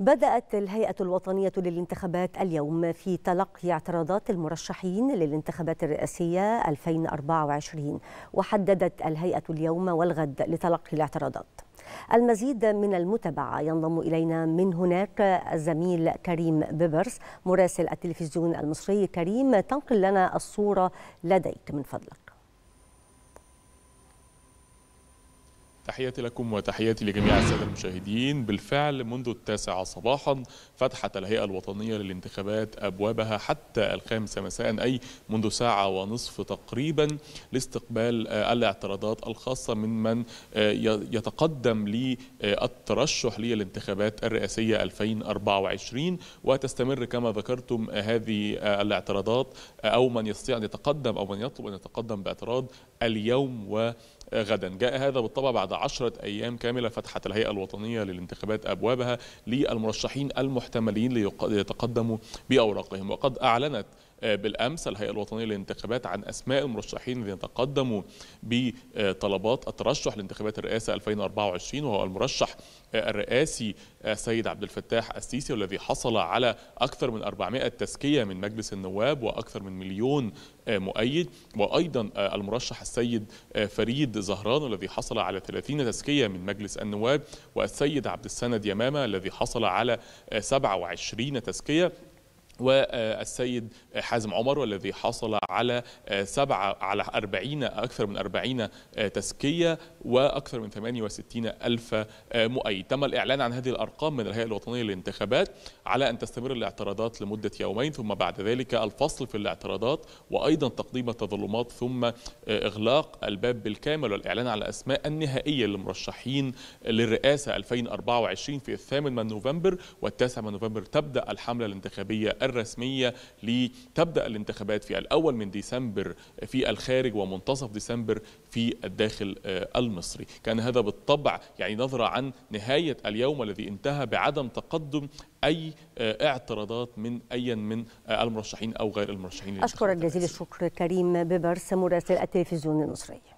بدأت الهيئة الوطنية للانتخابات اليوم في تلقي اعتراضات المرشحين للانتخابات الرئاسية 2024 وحددت الهيئة اليوم والغد لتلقي الاعتراضات المزيد من المتابعة ينضم إلينا من هناك الزميل كريم بيبرس مراسل التلفزيون المصري كريم تنقل لنا الصورة لديك من فضلك تحياتي لكم وتحياتي لجميع السادة المشاهدين بالفعل منذ التاسعة صباحا فتحت الهيئة الوطنية للانتخابات أبوابها حتى الخامسة مساء أي منذ ساعة ونصف تقريبا لاستقبال آه، الاعتراضات الخاصة من من آه، يتقدم للترشح للانتخابات الرئاسية 2024 وتستمر كما ذكرتم آه، هذه الاعتراضات أو من يستطيع أن يتقدم أو من يطلب أن يتقدم باعتراض اليوم و غدا جاء هذا بالطبع بعد عشرة أيام كاملة فتحت الهيئة الوطنية للانتخابات أبوابها للمرشحين المحتملين ليتقدموا بأوراقهم وقد أعلنت آه، بالأمس الهيئة الوطنية للانتخابات عن أسماء المرشحين الذين تقدموا بطلبات الترشح لانتخابات الرئاسة 2024 وهو المرشح آه، الرئاسي السيد آه، عبد الفتاح السيسي والذي حصل على أكثر من 400 تزكية من مجلس النواب وأكثر من مليون مؤيد وأيضا المرشح السيد فريد زهران الذي حصل على 30 تزكية من مجلس النواب والسيد عبد السند يمامة الذي حصل على 27 تزكية والسيد حازم عمر والذي حصل على سبعة على 40 أكثر من 40 تزكية وأكثر من 68 ألف مؤيد تم الإعلان عن هذه الأرقام من الهيئة الوطنية للانتخابات على أن تستمر الاعتراضات لمدة يومين ثم بعد ذلك الفصل في الاعتراضات وأيضا تقديم التظلمات ثم إغلاق الباب بالكامل والإعلان على الأسماء النهائية للمرشحين للرئاسة 2024 في الثامن من نوفمبر والتاسع من نوفمبر تبدأ الحملة الانتخابية الرسمية لتبدأ الانتخابات في الأول من ديسمبر في الخارج ومنتصف ديسمبر في الداخل آه، المصري كان هذا بالطبع يعني نظرة عن نهاية اليوم الذي انتهى بعدم تقدم أي آه، اعتراضات من أي من آه، المرشحين أو غير المرشحين أشكرك جزيل الشكر كريم ببرس مراسل التلفزيون المصري